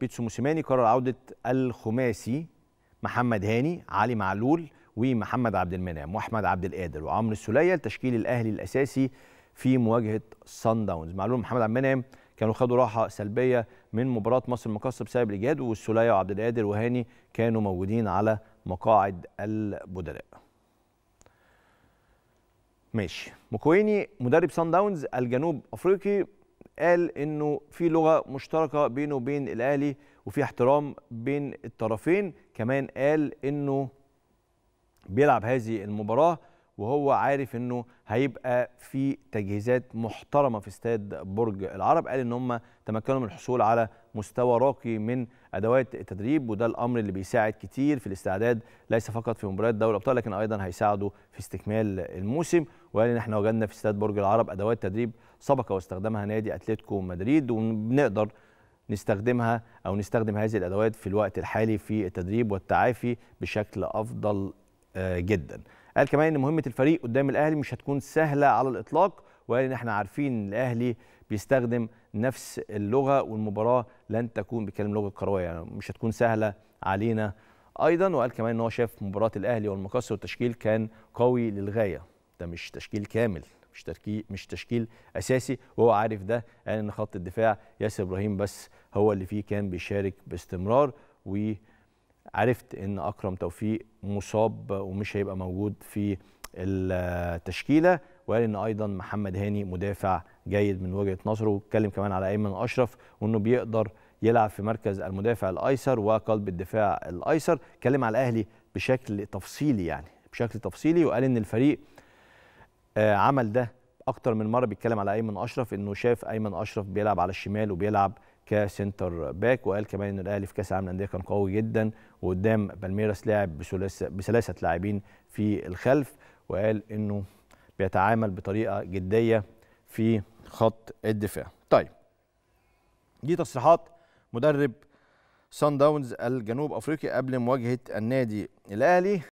بيتسو موسيماني قرر عودة الخماسي محمد هاني علي معلول ومحمد عبد المنعم واحمد عبد القادر وعمرو السوليه لتشكيل الاهلي الاساسي في مواجهه صن داونز معلول محمد عبد المنعم كانوا خدوا راحه سلبيه من مباراه مصر المقاصه بسبب الاجهاد والسوليه وعبد القادر وهاني كانوا موجودين على مقاعد البدلاء ماشي مكويني مدرب صن داونز الجنوب افريقي قال انه في لغه مشتركه بينه وبين الاهلي وفي احترام بين الطرفين كمان قال انه بيلعب هذه المباراه وهو عارف انه هيبقى في تجهيزات محترمه في استاد برج العرب قال ان هم تمكنوا من الحصول على مستوى راقي من ادوات التدريب وده الامر اللي بيساعد كتير في الاستعداد ليس فقط في مباريات دوري الابطال لكن ايضا هيساعده في استكمال الموسم وقال ان احنا وجدنا في استاد برج العرب ادوات تدريب سبق واستخدمها نادي اتلتيكو مدريد وبنقدر نستخدمها او نستخدم هذه الادوات في الوقت الحالي في التدريب والتعافي بشكل افضل آه، جدا قال كمان ان مهمه الفريق قدام الاهلي مش هتكون سهله على الاطلاق وقال ان احنا عارفين الاهلي بيستخدم نفس اللغه والمباراه لن تكون بكلم لغه كرويه يعني مش هتكون سهله علينا ايضا وقال كمان ان هو شاف مباراه الاهلي والمقص والتشكيل كان قوي للغايه ده مش تشكيل كامل مش تشكيل مش تشكيل اساسي وهو عارف ده قال ان خط الدفاع ياسر ابراهيم بس هو اللي فيه كان بيشارك باستمرار و عرفت ان اكرم توفيق مصاب ومش هيبقى موجود في التشكيله وقال ان ايضا محمد هاني مدافع جيد من وجهه نظره واتكلم كمان على ايمن اشرف وانه بيقدر يلعب في مركز المدافع الايسر وقلب الدفاع الايسر اتكلم على الاهلي بشكل تفصيلي يعني بشكل تفصيلي وقال ان الفريق آه، عمل ده اكتر من مره بيتكلم على ايمن اشرف انه شاف ايمن اشرف بيلعب على الشمال وبيلعب كسنتر باك وقال كمان ان الاهلي في كاس العالم للانديه كان قوي جدا وقدام بالميراس لعب بثلاثه لاعبين في الخلف وقال انه بيتعامل بطريقه جديه في خط الدفاع. طيب دي تصريحات مدرب سان داونز الجنوب افريقي قبل مواجهه النادي الاهلي